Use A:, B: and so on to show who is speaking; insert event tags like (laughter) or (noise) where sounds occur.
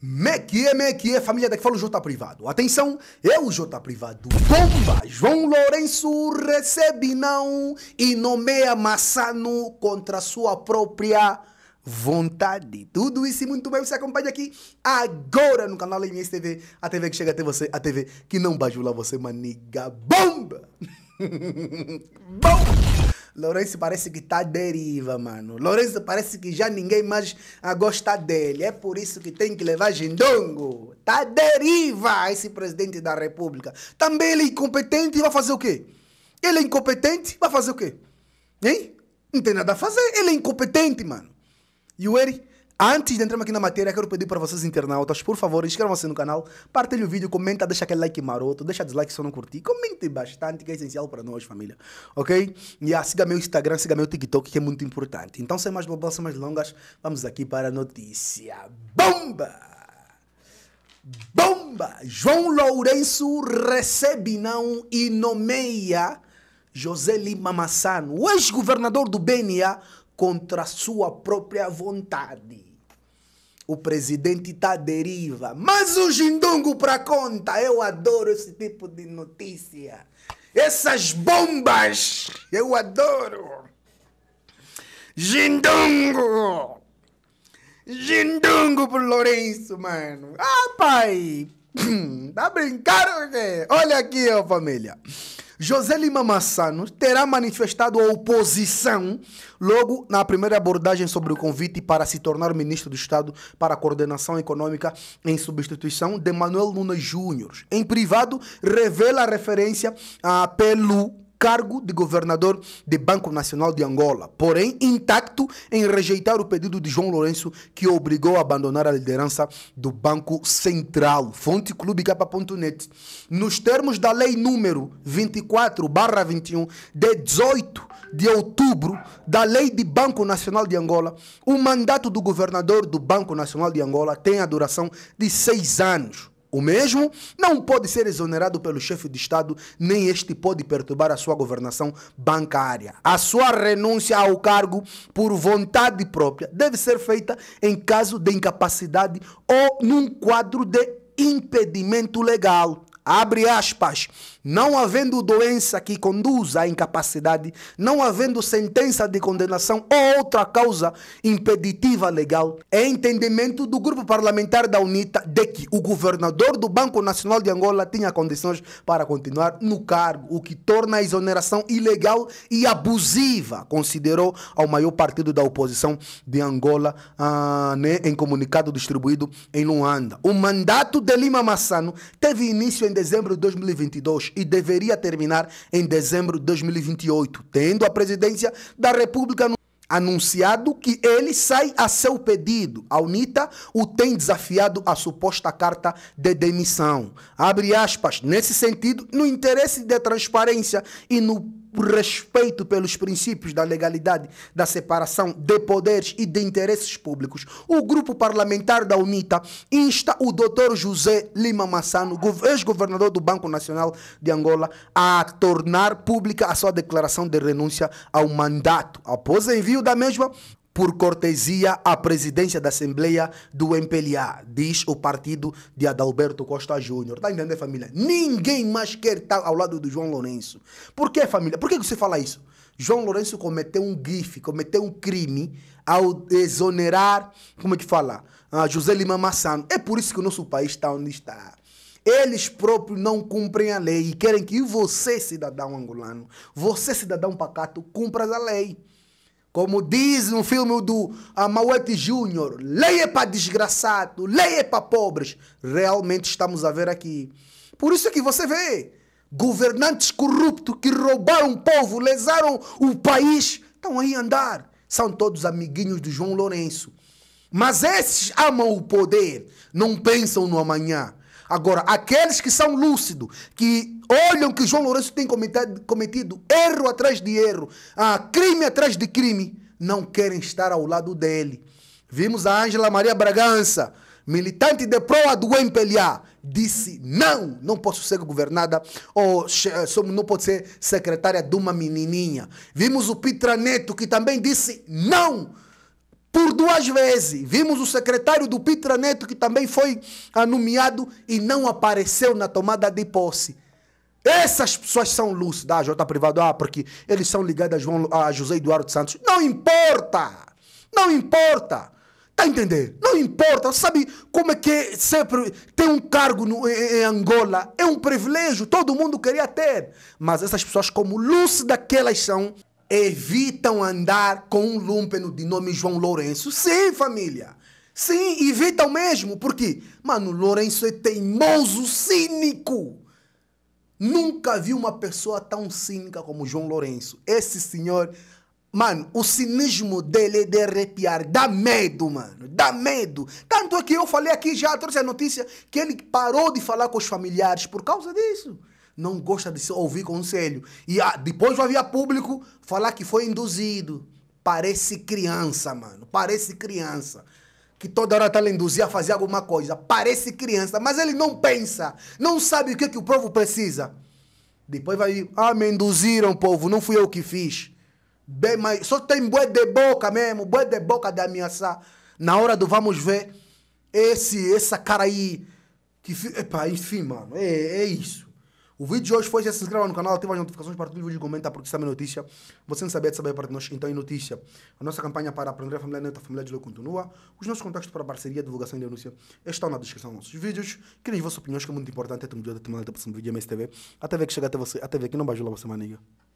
A: Mequie, mequie, família daqui fala o Jota Privado. Atenção, eu o Jota Privado. Bomba! João Lourenço recebe não e nomeia Massano contra sua própria vontade. Tudo isso e muito bem, você acompanha aqui agora no canal MS TV, a TV que chega até você, a TV que não bajula você, maniga. Bomba! (laughs) Bomba! Lourenço parece que tá deriva, mano. Lourenço parece que já ninguém mais gosta dele. É por isso que tem que levar Gindongo. Tá deriva esse presidente da República. Também ele é incompetente, vai fazer o quê? Ele é incompetente, vai fazer o quê? Hein? Não tem nada a fazer. Ele é incompetente, mano. E o Eri Antes de entrarmos aqui na matéria, quero pedir para vocês, internautas, por favor, inscrevam-se no canal, partilhem o vídeo, comenta, deixa aquele like maroto, deixa dislike se não curtir, comente bastante, que é essencial para nós, família. Ok? E ah, siga meu Instagram, siga meu TikTok, que é muito importante. Então, sem mais blá sem mais longas, vamos aqui para a notícia. Bomba! Bomba! João Lourenço recebe não e nomeia José Lima Massano, ex-governador do BNA, contra sua própria vontade o presidente está à deriva. Mas o Jindungo para conta, eu adoro esse tipo de notícia. Essas bombas, eu adoro. Jindungo! Jindungo pro Lourenço, mano. Ah, pai! (clears throat) tá brincando? Olha aqui, ó, família. José Lima Massano terá manifestado a oposição logo na primeira abordagem sobre o convite para se tornar ministro do Estado para a Coordenação Econômica em substituição de Manuel Nunes Júnior. Em privado, revela a referência a pelo cargo de governador de Banco Nacional de Angola, porém intacto em rejeitar o pedido de João Lourenço, que o obrigou a abandonar a liderança do Banco Central. Fonte Clube Capa.net. Nos termos da lei número 24/21 de 18 de outubro da Lei de Banco Nacional de Angola, o mandato do governador do Banco Nacional de Angola tem a duração de seis anos. O mesmo não pode ser exonerado pelo chefe de Estado, nem este pode perturbar a sua governação bancária. A sua renúncia ao cargo por vontade própria deve ser feita em caso de incapacidade ou num quadro de impedimento legal. Abre aspas não havendo doença que conduza à incapacidade, não havendo sentença de condenação ou outra causa impeditiva legal, é entendimento do grupo parlamentar da UNITA de que o governador do Banco Nacional de Angola tinha condições para continuar no cargo, o que torna a exoneração ilegal e abusiva, considerou ao maior partido da oposição de Angola ah, né, em comunicado distribuído em Luanda. O mandato de Lima Massano teve início em dezembro de 2022 e deveria terminar em dezembro de 2028, tendo a presidência da República anunciado que ele sai a seu pedido. A UNITA o tem desafiado à suposta carta de demissão. Abre aspas. Nesse sentido, no interesse da transparência e no por respeito pelos princípios da legalidade da separação de poderes e de interesses públicos, o grupo parlamentar da UNITA insta o Dr. José Lima Massano, ex-governador do Banco Nacional de Angola, a tornar pública a sua declaração de renúncia ao mandato, após envio da mesma por cortesia à presidência da Assembleia do MPLA, diz o partido de Adalberto Costa Júnior. Está entendendo, família? Ninguém mais quer estar ao lado do João Lourenço. Por que, família? Por que você fala isso? João Lourenço cometeu um grife, cometeu um crime ao exonerar, como é que fala? Ah, José Lima Massano. É por isso que o nosso país está onde está. Eles próprios não cumprem a lei e querem que você, cidadão angolano, você, cidadão pacato, cumpra a lei. Como diz no filme do Amauete Júnior, leia para desgraçado, leia para pobres. Realmente estamos a ver aqui. Por isso é que você vê governantes corruptos que roubaram o povo, lesaram o país, estão aí a andar. São todos amiguinhos do João Lourenço. Mas esses amam o poder, não pensam no amanhã. Agora, aqueles que são lúcidos, que olham que João Lourenço tem cometido, cometido erro atrás de erro, ah, crime atrás de crime, não querem estar ao lado dele. Vimos a Ângela Maria Bragança, militante de proa do MPLA, disse: não, não posso ser governada ou eh, não pode ser secretária de uma menininha. Vimos o Pitra Neto, que também disse: não por duas vezes. Vimos o secretário do Pitra Neto, que também foi nomeado e não apareceu na tomada de posse. Essas pessoas são lúcidas. Ah, J. Privado, ah, porque eles são ligados a, João, a José Eduardo Santos. Não importa! Não importa! Tá a entender? Não importa. Sabe como é que sempre tem um cargo no, em, em Angola? É um privilégio, todo mundo queria ter. Mas essas pessoas, como lúcidas que elas são, evitam andar com um lumpeno de nome João Lourenço. Sim, família. Sim, evitam mesmo, porque, mano, Lourenço é teimoso, cínico. Nunca vi uma pessoa tão cínica como João Lourenço. Esse senhor, mano, o cinismo dele é de arrepiar. Dá medo, mano. Dá medo. Tanto é que eu falei aqui já, trouxe a notícia, que ele parou de falar com os familiares por causa disso não gosta de ouvir conselho. E ah, depois vai vir público falar que foi induzido. Parece criança, mano. Parece criança. Que toda hora tá lhe induzir a fazer alguma coisa. Parece criança, mas ele não pensa. Não sabe o que, é que o povo precisa. Depois vai vir, ah, me induziram, povo, não fui eu que fiz. Bem, mas só tem bué de boca mesmo, bué de boca de ameaçar. Na hora do vamos ver, esse, essa cara aí, que, epa, enfim, mano, é, é isso. O vídeo de hoje foi, já se inscreva no canal, ativa as notificações, partilhe o vídeo e comenta porque sabe é notícia. Você não sabia de saber para nós, então é notícia. A nossa campanha para aprender a família neta, a família de Leu continua. Os nossos contatos para parceria, divulgação e denúncia estão na descrição dos nossos vídeos. Queremos vossas opiniões que é muito importante. Até o próximo vídeo MSTV. Até ver que chega até você, até ver que não bajula você, maniga.